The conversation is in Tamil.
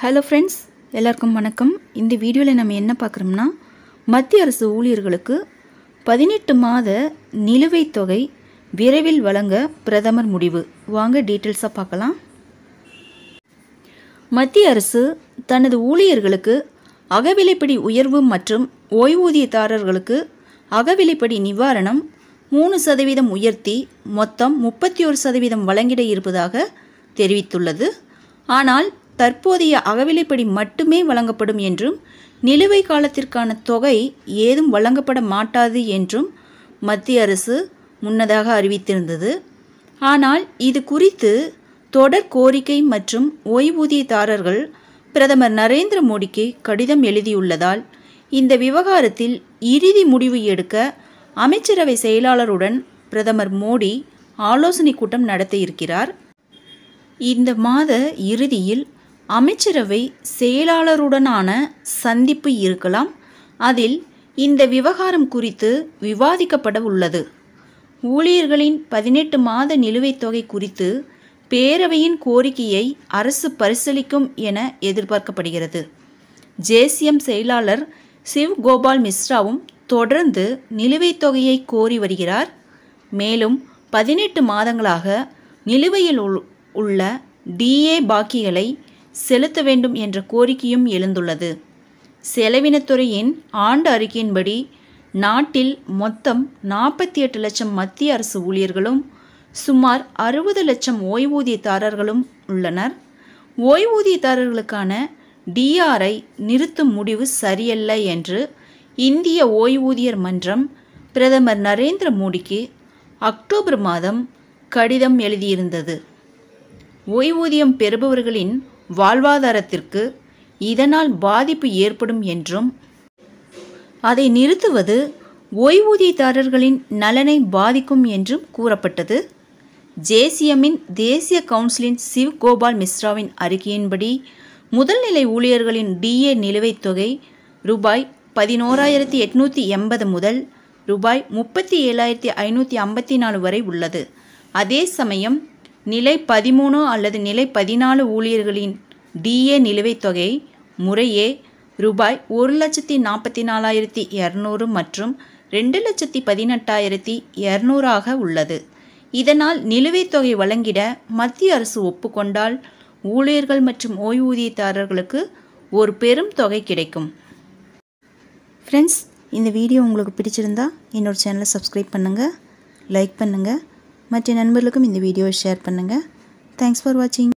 ஹலோ ஃப்ரெண்ட்ஸ் எல்லாருக்கும் வணக்கம் இந்த வீடியோவில் நம்ம என்ன பார்க்குறோம்னா மத்திய அரசு ஊழியர்களுக்கு பதினெட்டு மாத நிலுவைத் தொகை விரைவில் வழங்க பிரதமர் முடிவு வாங்க டீட்டெயில்ஸாக பார்க்கலாம் மத்திய அரசு தனது ஊழியர்களுக்கு அகவிலைப்படி உயர்வு மற்றும் ஓய்வூதியதாரர்களுக்கு அகவிலைப்படி நிவாரணம் மூணு சதவீதம் உயர்த்தி மொத்தம் முப்பத்தி ஒரு சதவீதம் வழங்கிட இருப்பதாக தெரிவித்துள்ளது ஆனால் தற்போதைய அகவிலைப்படி மட்டுமே வழங்கப்படும் என்றும் நிலுவை காலத்திற்கான தொகை ஏதும் வழங்கப்பட மாட்டாது என்றும் மத்திய அரசு முன்னதாக அறிவித்திருந்தது ஆனால் இது குறித்து தொடர் கோரிக்கை மற்றும் ஓய்வூதியதாரர்கள் பிரதமர் நரேந்திர மோடிக்கு கடிதம் எழுதியுள்ளதால் இந்த விவகாரத்தில் இறுதி முடிவு எடுக்க அமைச்சரவை செயலாளருடன் பிரதமர் மோடி ஆலோசனை கூட்டம் நடத்த இருக்கிறார் இந்த மாத இறுதியில் அமைச்சரவை செயலாளருடனான சந்திப்பு இருக்கலாம் அதில் இந்த விவகாரம் குறித்து விவாதிக்கப்பட உள்ளது ஊழியர்களின் பதினெட்டு மாத நிலுவைத் தொகை குறித்து பேரவையின் கோரிக்கையை அரசு பரிசீலிக்கும் என எதிர்பார்க்கப்படுகிறது ஜேசிஎம் செயலாளர் சிவ்கோபால் மிஸ்ராவும் தொடர்ந்து நிலுவைத் தொகையை கோரி வருகிறார் மேலும் பதினெட்டு மாதங்களாக நிலுவையில் உள்ள டிஏ பாக்கிகளை செலுத்த வேண்டும் என்ற கோரிக்கையும் எழுந்துள்ளது செலவினத்துறையின் ஆண்டு அறிக்கையின்படி நாட்டில் மொத்தம் நாற்பத்தி எட்டு லட்சம் மத்திய அரசு ஊழியர்களும் சுமார் அறுபது லட்சம் ஓய்வூதியதாரர்களும் உள்ளனர் ஓய்வூதியதாரர்களுக்கான டிஆரை நிறுத்தும் முடிவு சரியல்ல என்று இந்திய ஓய்வூதியர் மன்றம் பிரதமர் நரேந்திர மோடிக்கு அக்டோபர் மாதம் கடிதம் எழுதியிருந்தது ஓய்வூதியம் பெறுபவர்களின் வாழ்வாதாரத்திற்கு இதனால் பாதிப்பு ஏற்படும் என்றும் அதை நிறுத்துவது ஓய்வூதியதாரர்களின் நலனை பாதிக்கும் என்றும் கூறப்பட்டது ஜேசிஎம்மின் தேசிய கவுன்சிலின் கோபால் மிஸ்ராவின் அறிக்கையின்படி முதல்நிலை ஊழியர்களின் டிஏ நிலுவைத் தொகை ரூபாய் பதினோராயிரத்தி எட்நூற்றி எண்பது முதல் ரூபாய் முப்பத்தி ஏழாயிரத்தி ஐநூற்றி ஐம்பத்தி நாலு வரை உள்ளது அதே சமயம் நிலை பதிமூணு அல்லது நிலை பதினாலு ஊழியர்களின் டிஏ நிலுவைத் தொகை முறையே ரூபாய் ஒரு லட்சத்தி நாற்பத்தி நாலாயிரத்தி இரநூறு மற்றும் ரெண்டு லட்சத்தி பதினெட்டாயிரத்தி இரநூறாக உள்ளது இதனால் நிலுவைத் தொகை வழங்கிட மத்திய அரசு ஒப்புக்கொண்டால் ஊழியர்கள் மற்றும் ஓய்வூதியதாரர்களுக்கு ஒரு பெரும் தொகை கிடைக்கும் ஃப்ரெண்ட்ஸ் இந்த வீடியோ உங்களுக்கு பிடிச்சிருந்தா என்னோடய சேனலை சப்ஸ்கிரைப் பண்ணுங்கள் லைக் பண்ணுங்கள் மற்ற நண்பர்களுக்கும் இந்த வீடியோவை ஷேர் பண்ணுங்கள் தேங்க்ஸ் ஃபார் வாட்சிங்